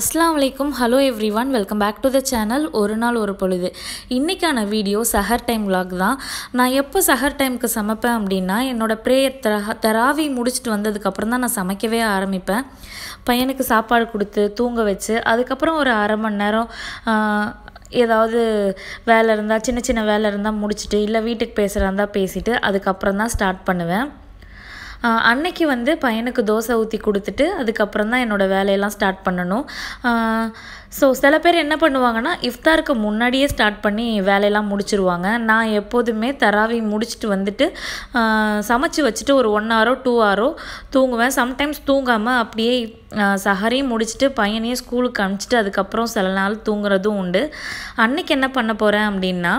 அஸ்லாம் வலைக்கும் hello everyone welcome back to the channel ஒரு நாள் ஒரு பொழுது இன்றைக்கான வீடியோ சஹர் டைம் விளாக் தான் நான் எப்போ சஹர் டைமுக்கு சமைப்பேன் அப்படின்னா என்னோடய ப்ரேயர் தரா தராவி முடிச்சுட்டு வந்ததுக்கப்புறம் தான் நான் சமைக்கவே ஆரம்பிப்பேன் பையனுக்கு சாப்பாடு கொடுத்து தூங்க வச்சு அதுக்கப்புறம் ஒரு அரை மணி நேரம் ஏதாவது வேலை இருந்தால் சின்ன சின்ன வேலை இருந்தால் முடிச்சுட்டு இல்லை வீட்டுக்கு பேசுகிறாருந்தால் இருந்தால் பேசிவிட்டு அதுக்கப்புறம் தான் ஸ்டார்ட் பண்ணுவேன் அன்னைக்கு வந்து பையனுக்கு தோசை ஊற்றி கொடுத்துட்டு அதுக்கப்புறம் தான் என்னோடய வேலையெல்லாம் ஸ்டார்ட் பண்ணணும் ஸோ சில பேர் என்ன பண்ணுவாங்கன்னா இஃப்தாருக்கு முன்னாடியே ஸ்டார்ட் பண்ணி வேலையெல்லாம் முடிச்சிருவாங்க நான் எப்போதுமே தராவி முடிச்சுட்டு வந்துட்டு சமைச்சு வச்சுட்டு ஒரு ஒன் ஹவரோ டூ ஹாரோ தூங்குவேன் சம்டைம்ஸ் தூங்காமல் அப்படியே சஹரையும் முடிச்சுட்டு பையனையும் ஸ்கூலுக்கு அனுப்பிச்சிட்டு அதுக்கப்புறம் சில நாள் தூங்குறதும் உண்டு அன்னைக்கு என்ன பண்ண போகிறேன் அப்படின்னா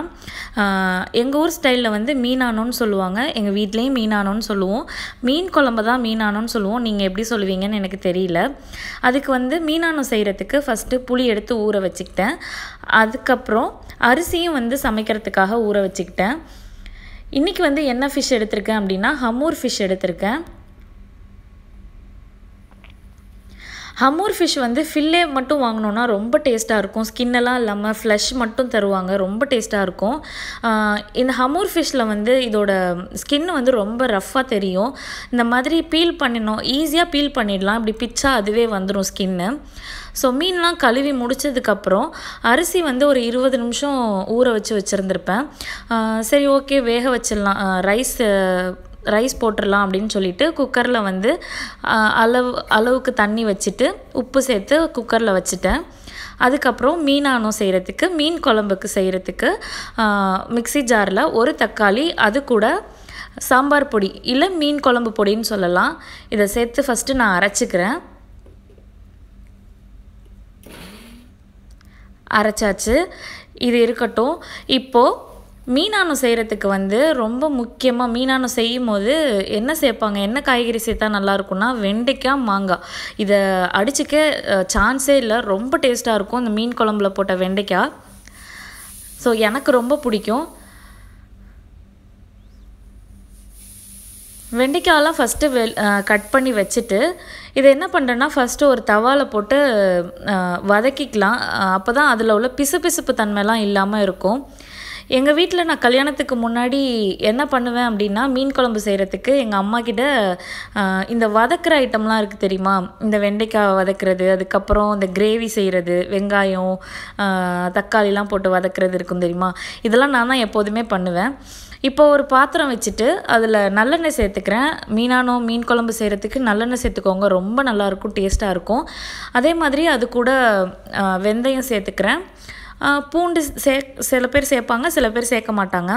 எங்கள் ஊர் ஸ்டைலில் வந்து மீனானோன்னு சொல்லுவாங்க எங்கள் வீட்லேயும் மீனானோன்னு சொல்லுவோம் மீன் குழம்பு தான் மீனானோன்னு சொல்லுவோம் நீங்கள் எப்படி சொல்லுவீங்கன்னு எனக்கு தெரியல அதுக்கு வந்து மீனானோ செய்கிறதுக்கு ஃபஸ்ட்டு புளி மூடி எடுத்து ஊற வச்சுக்கிட்டேன் அதுக்கப்புறம் அரிசியும் வந்து சமைக்கிறதுக்காக ஊற வச்சுக்கிட்டேன் இன்றைக்கி வந்து என்ன ஃபிஷ் எடுத்திருக்கேன் அப்படின்னா ஹமூர் ஃபிஷ் எடுத்திருக்கேன் ஹமூர் ஃபிஷ் வந்து ஃபில்லே மட்டும் வாங்கினோன்னா ரொம்ப டேஸ்ட்டாக இருக்கும் ஸ்கின்னெல்லாம் இல்லாமல் ஃப்ளஷ் மட்டும் தருவாங்க ரொம்ப டேஸ்ட்டாக இருக்கும் இந்த ஹமூர் ஃபிஷ்ஷில் வந்து இதோட ஸ்கின் வந்து ரொம்ப ரஃப்பாக தெரியும் இந்த மாதிரி பீல் பண்ணிடணும் ஈஸியாக பீல் பண்ணிடலாம் இப்படி பிச்சா அதுவே வந்துடும் ஸ்கின்னு ஸோ மீன்லாம் கழுவி முடித்ததுக்கப்புறம் அரிசி வந்து ஒரு இருபது நிமிஷம் ஊற வச்சு வச்சுருந்துருப்பேன் சரி ஓகே வேக வச்சிடலாம் ரைஸ் ரைஸ் போட்டுடலாம் அப்படின்னு சொல்லிட்டு குக்கரில் வந்து அளவு அளவுக்கு தண்ணி வச்சுட்டு உப்பு சேர்த்து குக்கரில் வச்சுட்டேன் அதுக்கப்புறம் மீனானோ செய்கிறதுக்கு மீன் குழம்புக்கு செய்கிறதுக்கு மிக்சி ஜாரில் ஒரு தக்காளி அது கூட சாம்பார் பொடி இல்லை மீன் குழம்பு பொடின்னு சொல்லலாம் இதை சேர்த்து ஃபஸ்ட்டு நான் அரைச்சிக்கிறேன் அரைச்சாச்சு இது இருக்கட்டும் இப்போது மீனானு செய்கிறதுக்கு வந்து ரொம்ப முக்கியமாக மீனானு செய்யும் போது என்ன சேர்ப்பாங்க என்ன காய்கறி சேர்த்தா நல்லாயிருக்கும்னா வெண்டைக்காய் மாங்காய் இதை அடிச்சுக்க சான்ஸே இல்லை ரொம்ப டேஸ்ட்டாக இருக்கும் இந்த மீன் குழம்புல போட்ட வெண்டைக்காய் ஸோ எனக்கு ரொம்ப பிடிக்கும் வெண்டைக்காயெல்லாம் ஃபஸ்ட்டு வெ கட் பண்ணி வச்சுட்டு இதை என்ன பண்ணுறேன்னா ஃபஸ்ட்டு ஒரு தவாவில் போட்டு வதக்கிக்கலாம் அப்போ தான் அதில் உள்ள பிசு பிசுப்பு தன்மைலாம் இல்லாமல் இருக்கும் எங்கள் வீட்டில் நான் கல்யாணத்துக்கு முன்னாடி என்ன பண்ணுவேன் அப்படின்னா மீன் குழம்பு செய்கிறதுக்கு எங்கள் அம்மா கிட்ட இந்த வதக்கிற ஐட்டம்லாம் இருக்குது தெரியுமா இந்த வெண்டைக்காய் வதக்கிறது அதுக்கப்புறம் இந்த கிரேவி செய்கிறது வெங்காயம் தக்காளிலாம் போட்டு வதக்கிறது இருக்கும் தெரியுமா இதெல்லாம் நான் தான் எப்போதுமே பண்ணுவேன் இப்போ ஒரு பாத்திரம் வச்சுட்டு அதில் நல்லெண்ணெய் சேர்த்துக்கிறேன் மீனானோ மீன் குழம்பு செய்கிறதுக்கு நல்லெண்ணெய் சேர்த்துக்கோங்க ரொம்ப நல்லாயிருக்கும் டேஸ்ட்டாக இருக்கும் அதே மாதிரி அது கூட வெந்தயம் சேர்த்துக்கிறேன் பூண்டு சே சில பேர் சேர்ப்பாங்க சில பேர் சேர்க்க மாட்டாங்க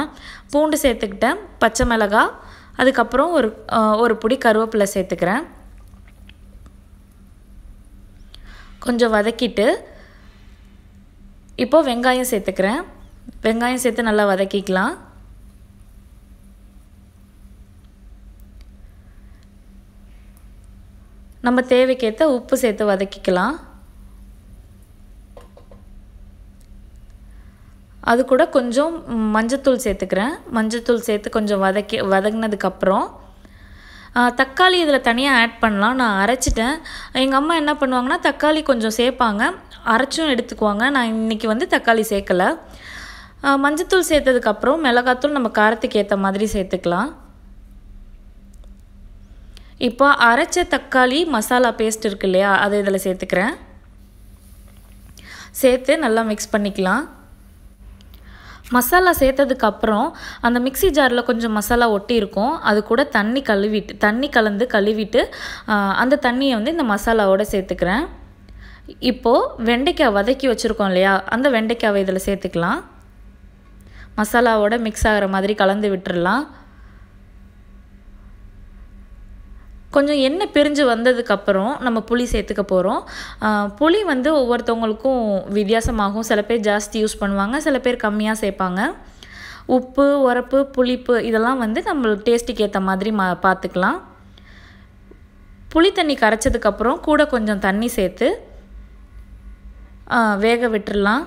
பூண்டு சேர்த்துக்கிட்டேன் பச்சை மிளகா அதுக்கப்புறம் ஒரு ஒரு பொடி கருவேப்பிலை சேர்த்துக்கிறேன் கொஞ்சம் வதக்கிட்டு இப்போது வெங்காயம் சேர்த்துக்கிறேன் வெங்காயம் சேர்த்து நல்லா வதக்கிக்கலாம் நம்ம தேவைக்கேற்ற உப்பு சேர்த்து வதக்கிக்கலாம் அது கூட கொஞ்சம் மஞ்சத்தூள் சேர்த்துக்கிறேன் மஞ்சத்தூள் சேர்த்து கொஞ்சம் வதக்கி வதங்கினதுக்கப்புறம் தக்காளி இதில் தனியாக ஆட் பண்ணலாம் நான் அரைச்சிட்டேன் எங்கள் அம்மா என்ன பண்ணுவாங்கன்னா தக்காளி கொஞ்சம் சேர்ப்பாங்க அரைச்சும் எடுத்துக்குவாங்க நான் இன்றைக்கி வந்து தக்காளி சேர்க்கலை மஞ்சத்தூள் சேர்த்ததுக்கப்புறம் மிளகாத்தூள் நம்ம காரத்துக்கு ஏற்ற மாதிரி சேர்த்துக்கலாம் இப்போ அரைச்ச தக்காளி மசாலா பேஸ்ட் இருக்கு இல்லையா அதை இதில் சேர்த்துக்கிறேன் சேர்த்து நல்லா மிக்ஸ் பண்ணிக்கலாம் மசாலா சேர்த்ததுக்கப்புறம் அந்த மிக்சி ஜாரில் கொஞ்சம் மசாலா ஒட்டி இருக்கும் அது கூட தண்ணி கழுவிட்டு தண்ணி கலந்து கழுவிட்டு அந்த தண்ணியை வந்து இந்த மசாலாவோடு சேர்த்துக்கிறேன் இப்போது வெண்டைக்காய் வதக்கி வச்சுருக்கோம் இல்லையா அந்த வெண்டைக்காவை இதில் சேர்த்துக்கலாம் மசாலாவோட மிக்ஸ் ஆகிற மாதிரி கலந்து விட்டுடலாம் கொஞ்சம் எண்ணெய் பிரிஞ்சு வந்ததுக்கப்புறம் நம்ம புளி சேர்த்துக்க போகிறோம் புளி வந்து ஒவ்வொருத்தவங்களுக்கும் வித்தியாசமாகும் சில பேர் ஜாஸ்தி யூஸ் பண்ணுவாங்க சில பேர் கம்மியாக சேர்ப்பாங்க உப்பு உரப்பு புளிப்பு இதெல்லாம் வந்து நம்ம டேஸ்ட்டுக்கு ஏற்ற மாதிரி மா பார்த்துக்கலாம் புளி தண்ணி கரைச்சதுக்கப்புறம் கூட கொஞ்சம் தண்ணி சேர்த்து வேக விட்டுடலாம்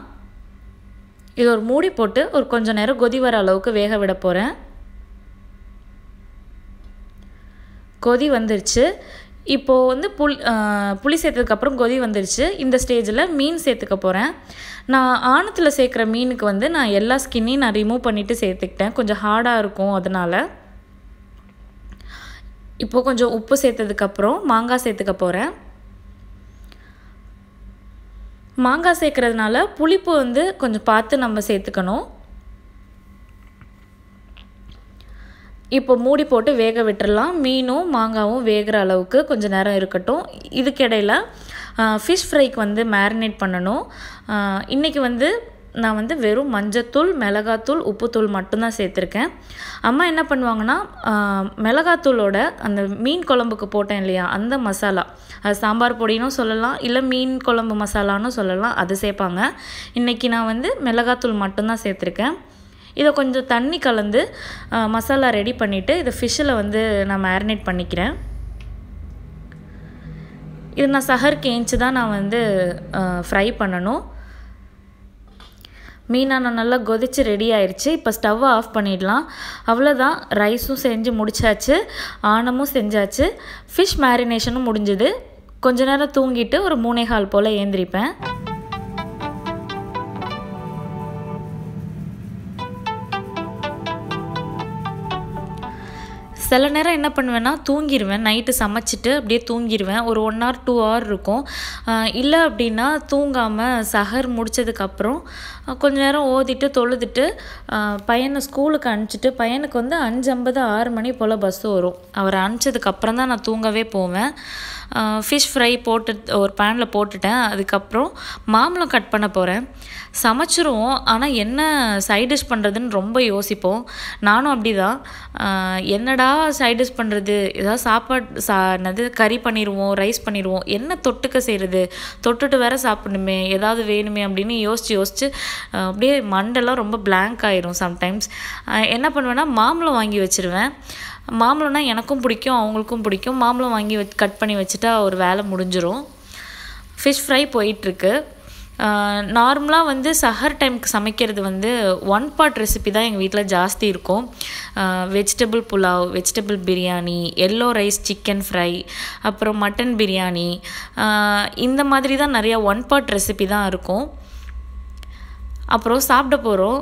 இது ஒரு மூடி போட்டு ஒரு கொஞ்சம் நேரம் கொதி வர அளவுக்கு வேக விட போகிறேன் கொதி வந்துருச்சு இப்போது வந்து புளி புளி சேர்த்ததுக்கப்புறம் கொதி வந்துருச்சு இந்த ஸ்டேஜில் மீன் சேர்த்துக்க போகிறேன் நான் ஆணத்தில் சேர்க்குற மீனுக்கு வந்து நான் எல்லா ஸ்கின்னையும் நான் ரிமூவ் பண்ணிவிட்டு சேர்த்துக்கிட்டேன் கொஞ்சம் ஹார்டாக இருக்கும் அதனால் இப்போது கொஞ்சம் உப்பு சேர்த்ததுக்கப்புறம் மாங்காய் சேர்த்துக்க போகிறேன் மாங்காய் சேர்க்குறதுனால புளிப்பு வந்து கொஞ்சம் பார்த்து நம்ம சேர்த்துக்கணும் இப்போ மூடி போட்டு வேக விட்டுடலாம் மீனும் மாங்காவும் வேகிற அளவுக்கு கொஞ்சம் நேரம் இருக்கட்டும் இதுக்கிடையில் ஃபிஷ் ஃப்ரைக்கு வந்து மேரினேட் பண்ணணும் இன்றைக்கி வந்து நான் வந்து வெறும் மஞ்சத்தூள் மிளகாத்தூள் உப்புத்தூள் மட்டும்தான் சேர்த்துருக்கேன் அம்மா என்ன பண்ணுவாங்கன்னா மிளகாத்தூளோட அந்த மீன் குழம்புக்கு போட்டேன் இல்லையா அந்த மசாலா அது சாம்பார் பொடினும் சொல்லலாம் இல்லை மீன் குழம்பு மசாலான்னு சொல்லலாம் அது சேர்ப்பாங்க இன்றைக்கி நான் வந்து மிளகாத்தூள் மட்டும்தான் சேர்த்துருக்கேன் இதை கொஞ்சம் தண்ணி கலந்து மசாலா ரெடி பண்ணிவிட்டு இதை ஃபிஷ்ஷில் வந்து நான் மேரினேட் பண்ணிக்கிறேன் இது நான் சஹர் ஏஞ்சி தான் நான் வந்து ஃப்ரை பண்ணணும் மீனா நான் நல்லா கொதித்து ரெடி ஆயிடுச்சு இப்போ ஸ்டவ்வை ஆஃப் பண்ணிடலாம் அவ்வளோதான் ரைஸும் செஞ்சு முடிச்சாச்சு ஆணமும் செஞ்சாச்சு ஃபிஷ் மேரினேஷனும் முடிஞ்சுது கொஞ்ச நேரம் தூங்கிட்டு ஒரு மூணே கால் போல் ஏந்திரிப்பேன் சில நேரம் என்ன பண்ணுவேன்னா தூங்கிடுவேன் நைட்டு சமைச்சிட்டு அப்படியே தூங்கிடுவேன் ஒரு ஒன் ஹவர் டூ ஹவர் இருக்கும் இல்லை அப்படின்னா தூங்காமல் சஹர் முடித்ததுக்கப்புறம் கொஞ்ச நேரம் ஓதிட்டு தொழுதுட்டு பையனை ஸ்கூலுக்கு அனுப்பிச்சிட்டு பையனுக்கு வந்து அஞ்சு ஐம்பது ஆறு மணி போல் பஸ்ஸு வரும் அவரை அனுப்பிச்சதுக்கப்புறம் தான் நான் தூங்கவே போவேன் ஃபிஷ் ஃப்ரை போட்டு ஒரு பேனில் போட்டுட்டேன் அதுக்கப்புறம் மாம்பழம் கட் பண்ண போகிறேன் சமைச்சிருவோம் ஆனால் என்ன சைட் டிஷ் பண்ணுறதுன்னு ரொம்ப யோசிப்போம் நானும் அப்படி தான் என்னடா சைட் டிஷ் பண்ணுறது ஏதாவது சாப்பாடு சா என்னது கறி பண்ணிடுவோம் ரைஸ் பண்ணிடுவோம் என்ன தொட்டுக்க செய்கிறது தொட்டுட்டு வேற சாப்பிடணுமே ஏதாவது வேணுமே அப்படின்னு யோசித்து யோசித்து அப்படியே மண்டெல்லாம் ரொம்ப பிளாங்க் ஆகிரும் சம்டைம்ஸ் என்ன பண்ணுவேன்னா மாம்பழம் வாங்கி வச்சுருவேன் மாம்பழம்னா எனக்கும் பிடிக்கும் அவங்களுக்கும் பிடிக்கும் மாம்பழம் வாங்கி வச் கட் பண்ணி வச்சுட்டா ஒரு வேலை முடிஞ்சிடும் ஃபிஷ் ஃப்ரை போயிட்டுருக்கு நார்மலாக வந்து சஹர் டைமுக்கு சமைக்கிறது வந்து ஒன் பார்ட் ரெசிபி தான் எங்கள் வீட்டில் ஜாஸ்தி இருக்கும் vegetable pulao vegetable biryani yellow rice chicken fry அப்புறம் மட்டன் பிரியாணி இந்த மாதிரி தான் நிறையா ஒன் பார்ட் ரெசிபி தான் இருக்கும் அப்புறம் சாப்பிட போகிறோம்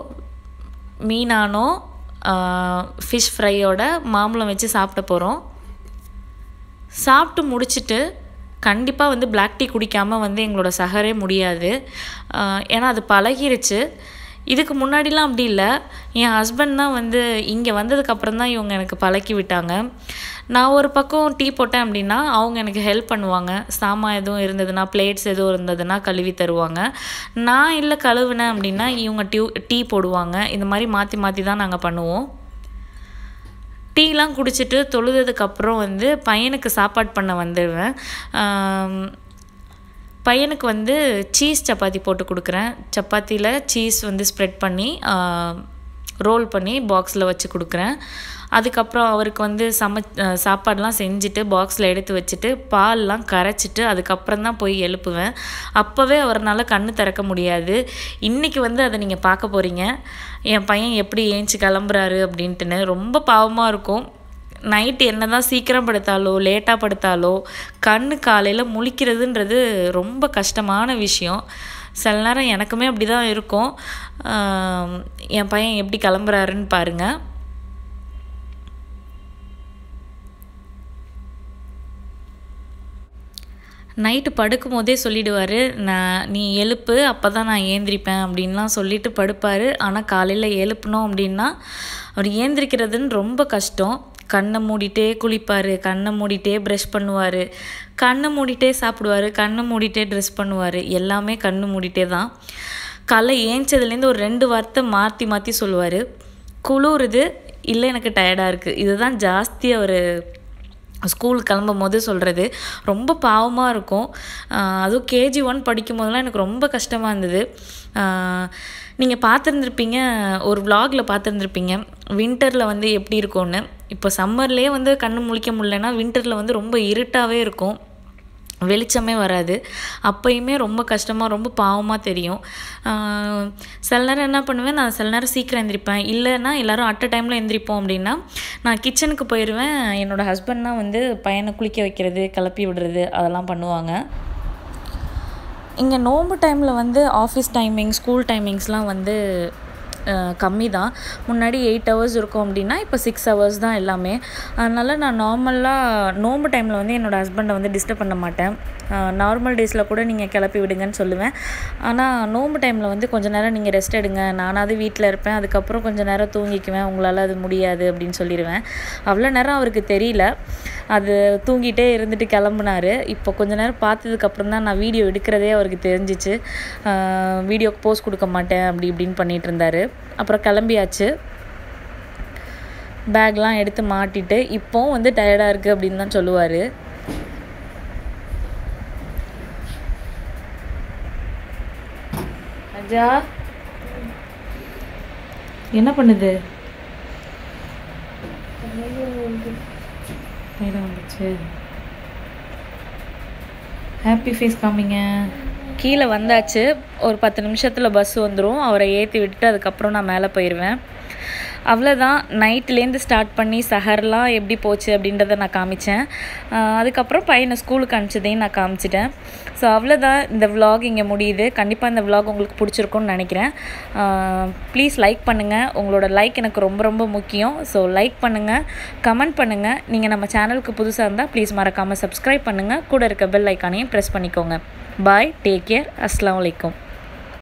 மீனானோ ஃபிஷ் ஃப்ரையோட மாம்பழம் வச்சு சாப்பிட போகிறோம் சாப்பிட்டு முடிச்சுட்டு கண்டிப்பாக வந்து பிளாக் டீ குடிக்காமல் வந்து எங்களோட சகரே முடியாது ஏன்னா அது பழகிருச்சு இதுக்கு முன்னாடிலாம் அப்படி இல்லை என் ஹஸ்பண்ட் தான் வந்து இங்கே வந்ததுக்கப்புறம் தான் இவங்க எனக்கு பழக்கி விட்டாங்க நான் ஒரு பக்கம் டீ போட்டேன் அப்படின்னா அவங்க எனக்கு ஹெல்ப் பண்ணுவாங்க சாமான் எதுவும் இருந்ததுன்னா பிளேட்ஸ் எதுவும் இருந்ததுன்னா கழுவி தருவாங்க நான் இல்லை கழுவினேன் அப்படின்னா இவங்க டியூ டீ போடுவாங்க இந்த மாதிரி மாற்றி மாற்றி தான் நாங்கள் பண்ணுவோம் டீலாம் குடிச்சிட்டு தொழுததுக்கப்புறம் வந்து பையனுக்கு சாப்பாடு பண்ண வந்துடுவேன் பையனுக்கு வந்து சீஸ் சப்பாத்தி போட்டு கொடுக்குறேன் சப்பாத்தியில் சீஸ் வந்து ஸ்ப்ரெட் பண்ணி ரோல் பண்ணி பாக்ஸில் வச்சு கொடுக்குறேன் அதுக்கப்புறம் அவருக்கு வந்து சம சாப்பாடெலாம் செஞ்சுட்டு பாக்ஸில் எடுத்து வச்சுட்டு பால்லாம் கரைச்சிட்டு அதுக்கப்புறம் தான் போய் எழுப்புவேன் அப்போவே அவரால் கண் திறக்க முடியாது இன்றைக்கி வந்து அதை நீங்கள் பார்க்க போகிறீங்க என் பையன் எப்படி ஏஞ்சி கிளம்புறாரு அப்படின்ட்டுன்னு ரொம்ப பாவமாக இருக்கும் நைட்டு என்ன தான் சீக்கிரம் படுத்தாலோ லேட்டாக படுத்தாலோ கண் காலையில் முழிக்கிறதுன்றது ரொம்ப கஷ்டமான விஷயம் சில நேரம் எனக்குமே அப்படி தான் இருக்கும் என் பையன் எப்படி கிளம்புறாருன்னு பாருங்கள் நைட்டு படுக்கும் போதே சொல்லிடுவார் நான் நீ எழுப்பு அப்போ தான் நான் ஏந்திரிப்பேன் அப்படின்லாம் சொல்லிட்டு படுப்பார் ஆனால் காலையில் எழுப்பினோம் அப்படின்னா அவர் ஏந்திரிக்கிறதுன்னு ரொம்ப கஷ்டம் கண்ணை மூடிட்டே குளிப்பார் கண்ணை மூடிட்டே ப்ரஷ் பண்ணுவார் கண்ணு மூடிட்டே சாப்பிடுவார் கண்ணு மூடிட்டே ட்ரெஸ் பண்ணுவார் எல்லாமே கண்ணு மூடிட்டே தான் காலைல ஏஞ்சதுலேருந்து ஒரு ரெண்டு வார்த்தை மாற்றி மாற்றி சொல்லுவார் குளிருது இல்லை எனக்கு டயர்டாக இருக்குது இதுதான் ஜாஸ்தி அவர் ஸ்கூல் கிளம்பும் போது சொல்கிறது ரொம்ப பாவமாக இருக்கும் அதுவும் கேஜி ஒன் படிக்கும் போதெல்லாம் எனக்கு ரொம்ப கஷ்டமாக இருந்தது நீங்கள் பார்த்துருந்துருப்பீங்க ஒரு விலாகில் பார்த்துருந்துருப்பீங்க வின்டரில் வந்து எப்படி இருக்கும்னு இப்போ சம்மர்லேயே வந்து கண்ணு முழிக்க முடியலன்னா வின்டரில் வந்து ரொம்ப இருட்டாகவே இருக்கும் வெளிச்சமே வராது அப்பயுமே ரொம்ப கஷ்டமாக ரொம்ப பாவமாக தெரியும் சில நேரம் என்ன பண்ணுவேன் நான் சில நேரம் சீக்கிரம் எந்திரிப்பேன் இல்லைன்னா எல்லோரும் அட் டைமில் எந்திரிப்போம் அப்படின்னா நான் கிச்சனுக்கு போயிடுவேன் என்னோடய ஹஸ்பண்ட் வந்து பையனை குளிக்க வைக்கிறது கிளப்பி விடுறது அதெல்லாம் பண்ணுவாங்க இங்கே நோம்பு டைமில் வந்து ஆஃபீஸ் டைமிங் ஸ்கூல் டைமிங்ஸ்லாம் வந்து கம்மி தான் முன்னாடி எயிட் ஹவர்ஸ் இருக்கும் அப்படின்னா இப்போ சிக்ஸ் ஹவர்ஸ் தான் எல்லாமே அதனால் நான் நார்மலாக நோம்பு டைமில் வந்து என்னோடய ஹஸ்பண்டை வந்து டிஸ்டர்ப் பண்ண மாட்டேன் நார்மல் டேஸில் கூட நீங்கள் கிளப்பி விடுங்கன்னு சொல்லுவேன் ஆனால் நோம்பு டைமில் வந்து கொஞ்சம் நேரம் நீங்கள் ரெஸ்ட் எடுங்க நானாவது வீட்டில் இருப்பேன் அதுக்கப்புறம் கொஞ்சம் நேரம் தூங்கிக்குவேன் உங்களால் அது முடியாது அப்படின்னு சொல்லிடுவேன் அவ்வளோ நேரம் அவருக்கு தெரியல அது தூங்கிட்டே இருந்துட்டு கிளம்புனாரு இப்போ கொஞ்ச நேரம் பார்த்ததுக்கப்புறம் தான் நான் வீடியோ எடுக்கிறதே அவருக்கு தெரிஞ்சிச்சு வீடியோக்கு போஸ்ட் கொடுக்க மாட்டேன் அப்படி இப்படின்னு பண்ணிகிட்டு இருந்தார் அப்புறம் கிளம்பியாச்சு பேக்லாம் எடுத்து மாட்டிட்டு இப்போவும் வந்து டயர்டாக இருக்குது அப்படின்னு தான் சொல்லுவார் அஜா என்ன பண்ணுது வந்துச்சு ஹாப்பி ஃபேஸ் காமிங்க கீழே வந்தாச்சு ஒரு பத்து நிமிஷத்தில் பஸ் வந்துடும் அவரை ஏற்றி விட்டுட்டு அதுக்கப்புறம் நான் மேலே போயிடுவேன் அவ்வளோதான் நைட்லேருந்து ஸ்டார்ட் பண்ணி சஹர்லாம் எப்படி போச்சு அப்படின்றத நான் காமித்தேன் அதுக்கப்புறம் பையனை ஸ்கூலுக்கு அனுப்பிச்சதையும் நான் காமிச்சிட்டேன் ஸோ அவ்வளோதான் இந்த விலாக் இங்கே முடியுது கண்டிப்பாக இந்த விலாக் உங்களுக்கு பிடிச்சிருக்கும்னு நினைக்கிறேன் ப்ளீஸ் லைக் பண்ணுங்கள் உங்களோட லைக் எனக்கு ரொம்ப ரொம்ப முக்கியம் ஸோ லைக் பண்ணுங்கள் கமெண்ட் பண்ணுங்கள் நீங்கள் நம்ம சேனலுக்கு புதுசாக இருந்தால் ப்ளீஸ் மறக்காமல் சப்ஸ்கிரைப் பண்ணுங்கள் கூட இருக்க பெல் ஐக்கானையும் ப்ரெஸ் பண்ணிக்கோங்க बाय टेक केयर अस्सलाम वालेकुम